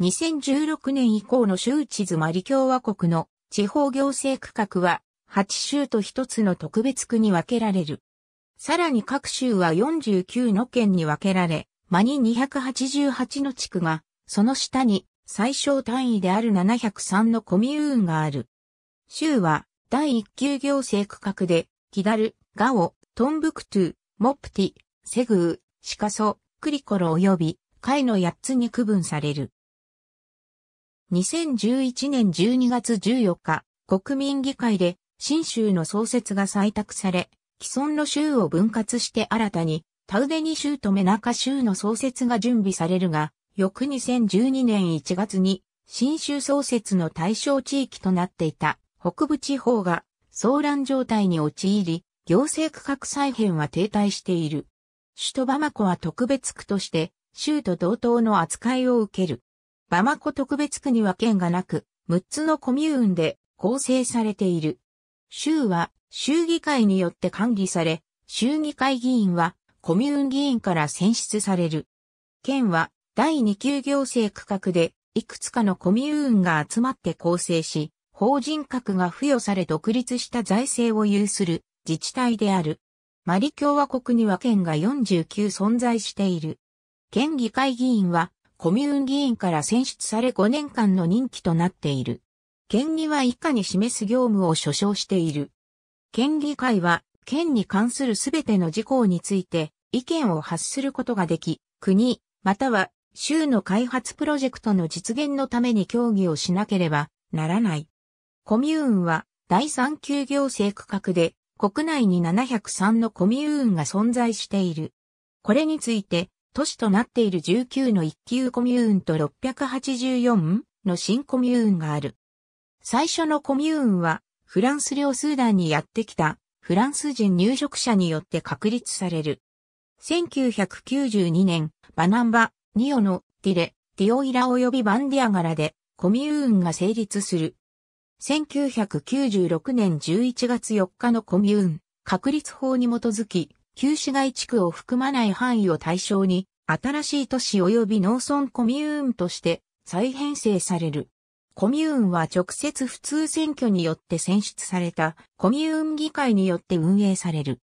2016年以降の州地図マリ共和国の地方行政区画は8州と1つの特別区に分けられる。さらに各州は49の県に分けられ、間に288の地区が、その下に最小単位である703のコミューンがある。州は第1級行政区画で、キダル、ガオ、トンブクトゥ、モプティ、セグー、シカソ、クリコロ及び、カイの8つに区分される。2011年12月14日、国民議会で新州の創設が採択され、既存の州を分割して新たに、タウデニ州とメナカ州の創設が準備されるが、翌2012年1月に、新州創設の対象地域となっていた北部地方が騒乱状態に陥り、行政区画再編は停滞している。首都バマコは特別区として、州と同等の扱いを受ける。バマコ特別区には県がなく、6つのコミューンで構成されている。州は州議会によって管理され、州議会議員はコミューン議員から選出される。県は第2級行政区画でいくつかのコミューンが集まって構成し、法人格が付与され独立した財政を有する自治体である。マリ共和国には県が49存在している。県議会議員はコミューン議員から選出され5年間の任期となっている。県議は以下に示す業務を所掌している。県議会は、県に関するすべての事項について意見を発することができ、国、または州の開発プロジェクトの実現のために協議をしなければならない。コミューンは第3級行政区画で国内に703のコミューンが存在している。これについて都市となっている19の一級コミューンと684の新コミューンがある。最初のコミューンは、フランス領スーダンにやってきた、フランス人入植者によって確立される。1992年、バナンバ、ニオノ、ティレ、ティオイラ及びバンディアガラで、コミューンが成立する。1996年11月4日のコミューン、確立法に基づき、旧市街地区を含まない範囲を対象に、新しい都市及び農村コミューンとして再編成される。コミューンは直接普通選挙によって選出されたコミューン議会によって運営される。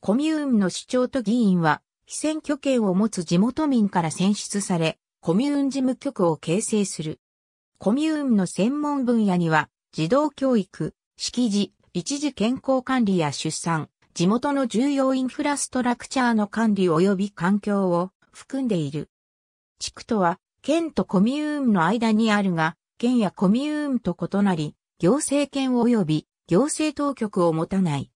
コミューンの市長と議員は非選挙権を持つ地元民から選出され、コミューン事務局を形成する。コミューンの専門分野には児童教育、識字、一時健康管理や出産、地元の重要インフラストラクチャーの管理及び環境を含んでいる。地区とは、県とコミューンの間にあるが、県やコミューンと異なり、行政権及び行政当局を持たない。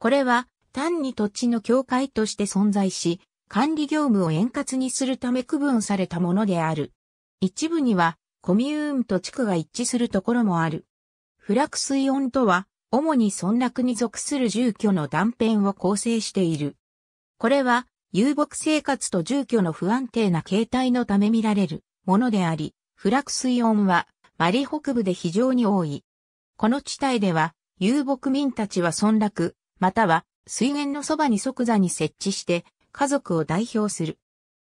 これは単に土地の境界として存在し、管理業務を円滑にするため区分されたものである。一部にはコミューンと地区が一致するところもある。フラクスイオンとは主に村落に属する住居の断片を構成している。これは、遊牧生活と住居の不安定な形態のため見られるものであり、フラク水温はマリ北部で非常に多い。この地帯では、遊牧民たちは村落、または水源のそばに即座に設置して家族を代表する。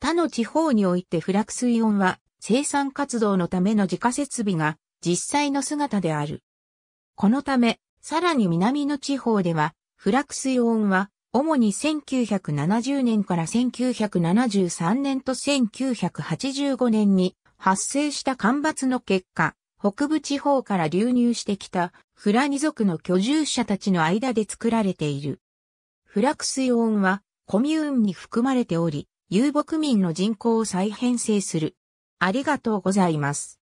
他の地方においてフラク水温は生産活動のための自家設備が実際の姿である。このため、さらに南の地方では、フラクスイオンは、主に1970年から1973年と1985年に発生した干ばつの結果、北部地方から流入してきたフラニ族の居住者たちの間で作られている。フラクスイオンはコミューンに含まれており、遊牧民の人口を再編成する。ありがとうございます。